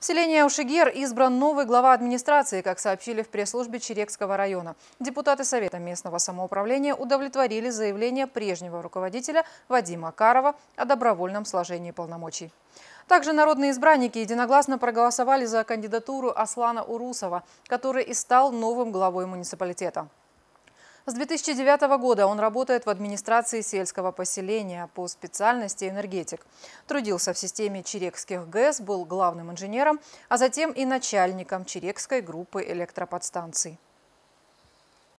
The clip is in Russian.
В селении Ушигер избран новый глава администрации, как сообщили в пресс-службе Черекского района. Депутаты Совета местного самоуправления удовлетворили заявление прежнего руководителя Вадима Карова о добровольном сложении полномочий. Также народные избранники единогласно проголосовали за кандидатуру Аслана Урусова, который и стал новым главой муниципалитета. С 2009 года он работает в администрации сельского поселения по специальности энергетик. Трудился в системе Черекских ГЭС, был главным инженером, а затем и начальником Черекской группы электроподстанций.